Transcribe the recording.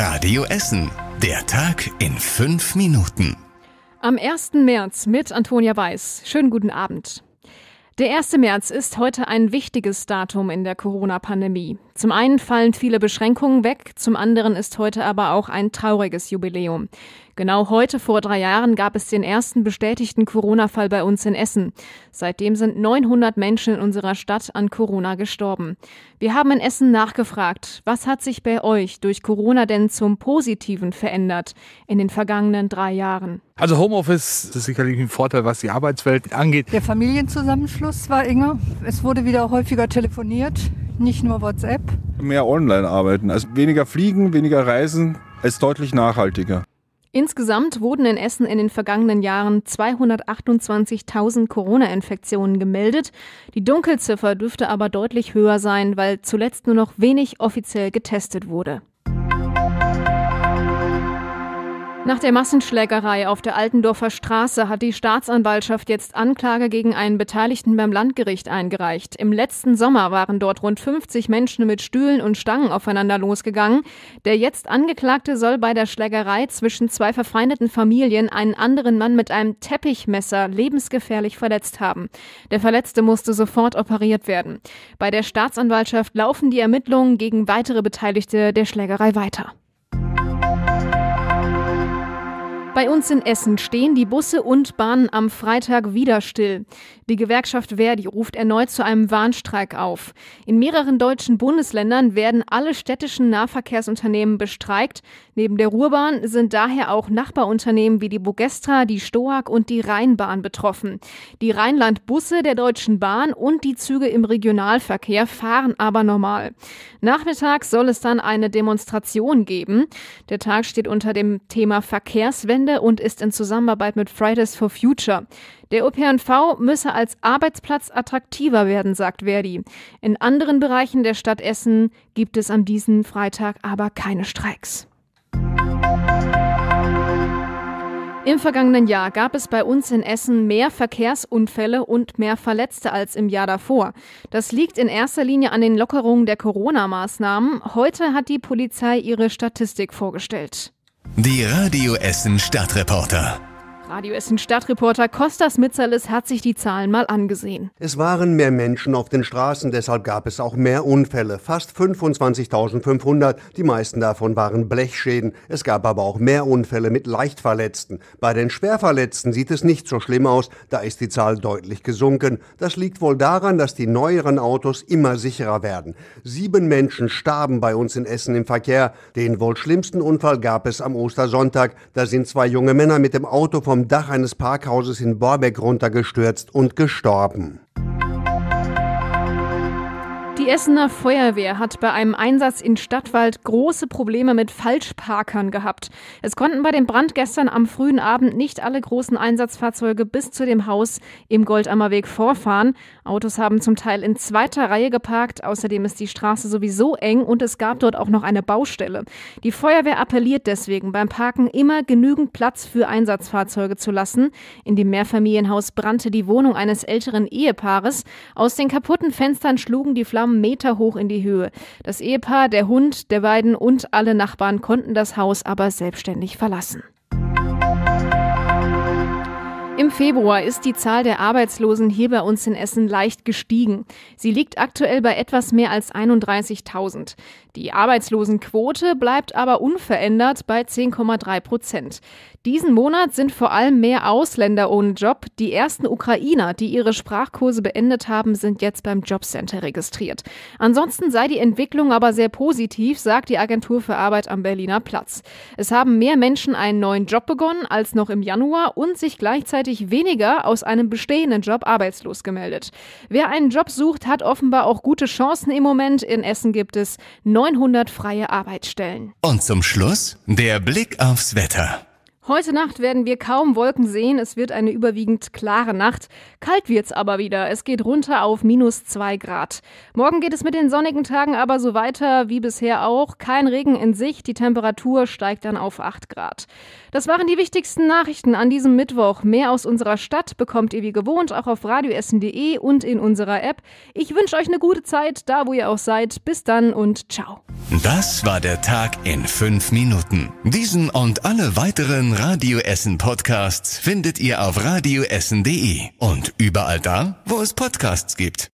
Radio Essen. Der Tag in fünf Minuten. Am 1. März mit Antonia Weiß. Schönen guten Abend. Der 1. März ist heute ein wichtiges Datum in der Corona-Pandemie. Zum einen fallen viele Beschränkungen weg, zum anderen ist heute aber auch ein trauriges Jubiläum. Genau heute vor drei Jahren gab es den ersten bestätigten Corona-Fall bei uns in Essen. Seitdem sind 900 Menschen in unserer Stadt an Corona gestorben. Wir haben in Essen nachgefragt, was hat sich bei euch durch Corona denn zum Positiven verändert in den vergangenen drei Jahren? Also Homeoffice ist sicherlich ein Vorteil, was die Arbeitswelt angeht. Der Familienzusammenschluss war enger. Es wurde wieder häufiger telefoniert, nicht nur WhatsApp. Mehr online arbeiten, also weniger fliegen, weniger reisen, ist deutlich nachhaltiger. Insgesamt wurden in Essen in den vergangenen Jahren 228.000 Corona-Infektionen gemeldet. Die Dunkelziffer dürfte aber deutlich höher sein, weil zuletzt nur noch wenig offiziell getestet wurde. Nach der Massenschlägerei auf der Altendorfer Straße hat die Staatsanwaltschaft jetzt Anklage gegen einen Beteiligten beim Landgericht eingereicht. Im letzten Sommer waren dort rund 50 Menschen mit Stühlen und Stangen aufeinander losgegangen. Der jetzt Angeklagte soll bei der Schlägerei zwischen zwei verfeindeten Familien einen anderen Mann mit einem Teppichmesser lebensgefährlich verletzt haben. Der Verletzte musste sofort operiert werden. Bei der Staatsanwaltschaft laufen die Ermittlungen gegen weitere Beteiligte der Schlägerei weiter. Bei uns in Essen stehen die Busse und Bahnen am Freitag wieder still. Die Gewerkschaft Verdi ruft erneut zu einem Warnstreik auf. In mehreren deutschen Bundesländern werden alle städtischen Nahverkehrsunternehmen bestreikt. Neben der Ruhrbahn sind daher auch Nachbarunternehmen wie die Bugestra, die Stoag und die Rheinbahn betroffen. Die Rheinlandbusse der Deutschen Bahn und die Züge im Regionalverkehr fahren aber normal. Nachmittags soll es dann eine Demonstration geben. Der Tag steht unter dem Thema Verkehrswende Gemeinde und ist in Zusammenarbeit mit Fridays for Future. Der ÖPNV müsse als Arbeitsplatz attraktiver werden, sagt Verdi. In anderen Bereichen der Stadt Essen gibt es an diesem Freitag aber keine Streiks. Im vergangenen Jahr gab es bei uns in Essen mehr Verkehrsunfälle und mehr Verletzte als im Jahr davor. Das liegt in erster Linie an den Lockerungen der Corona-Maßnahmen. Heute hat die Polizei ihre Statistik vorgestellt. Die Radio Essen Stadtreporter. Radio Essen Stadtreporter Kostas Mitzalis hat sich die Zahlen mal angesehen. Es waren mehr Menschen auf den Straßen, deshalb gab es auch mehr Unfälle. Fast 25.500, die meisten davon waren Blechschäden. Es gab aber auch mehr Unfälle mit Leichtverletzten. Bei den Schwerverletzten sieht es nicht so schlimm aus, da ist die Zahl deutlich gesunken. Das liegt wohl daran, dass die neueren Autos immer sicherer werden. Sieben Menschen starben bei uns in Essen im Verkehr. Den wohl schlimmsten Unfall gab es am Ostersonntag. Da sind zwei junge Männer mit dem Auto vom vom Dach eines Parkhauses in Borbeck runtergestürzt und gestorben. Die Essener Feuerwehr hat bei einem Einsatz in Stadtwald große Probleme mit Falschparkern gehabt. Es konnten bei dem Brand gestern am frühen Abend nicht alle großen Einsatzfahrzeuge bis zu dem Haus im Goldammerweg vorfahren. Autos haben zum Teil in zweiter Reihe geparkt. Außerdem ist die Straße sowieso eng und es gab dort auch noch eine Baustelle. Die Feuerwehr appelliert deswegen beim Parken immer genügend Platz für Einsatzfahrzeuge zu lassen. In dem Mehrfamilienhaus brannte die Wohnung eines älteren Ehepaares. Aus den kaputten Fenstern schlugen die Flammen Meter hoch in die Höhe. Das Ehepaar, der Hund der beiden und alle Nachbarn konnten das Haus aber selbstständig verlassen. Im Februar ist die Zahl der Arbeitslosen hier bei uns in Essen leicht gestiegen. Sie liegt aktuell bei etwas mehr als 31.000. Die Arbeitslosenquote bleibt aber unverändert bei 10,3 Prozent. Diesen Monat sind vor allem mehr Ausländer ohne Job. Die ersten Ukrainer, die ihre Sprachkurse beendet haben, sind jetzt beim Jobcenter registriert. Ansonsten sei die Entwicklung aber sehr positiv, sagt die Agentur für Arbeit am Berliner Platz. Es haben mehr Menschen einen neuen Job begonnen als noch im Januar und sich gleichzeitig deutlich weniger aus einem bestehenden Job arbeitslos gemeldet. Wer einen Job sucht, hat offenbar auch gute Chancen im Moment. In Essen gibt es 900 freie Arbeitsstellen. Und zum Schluss der Blick aufs Wetter. Heute Nacht werden wir kaum Wolken sehen. Es wird eine überwiegend klare Nacht. Kalt wird's aber wieder. Es geht runter auf minus zwei Grad. Morgen geht es mit den sonnigen Tagen aber so weiter wie bisher auch. Kein Regen in Sicht. Die Temperatur steigt dann auf acht Grad. Das waren die wichtigsten Nachrichten an diesem Mittwoch. Mehr aus unserer Stadt bekommt ihr wie gewohnt auch auf radioessen.de und in unserer App. Ich wünsche euch eine gute Zeit, da wo ihr auch seid. Bis dann und ciao. Das war der Tag in fünf Minuten. Diesen und alle weiteren Radio Essen Podcasts findet ihr auf radioessen.de und überall da, wo es Podcasts gibt.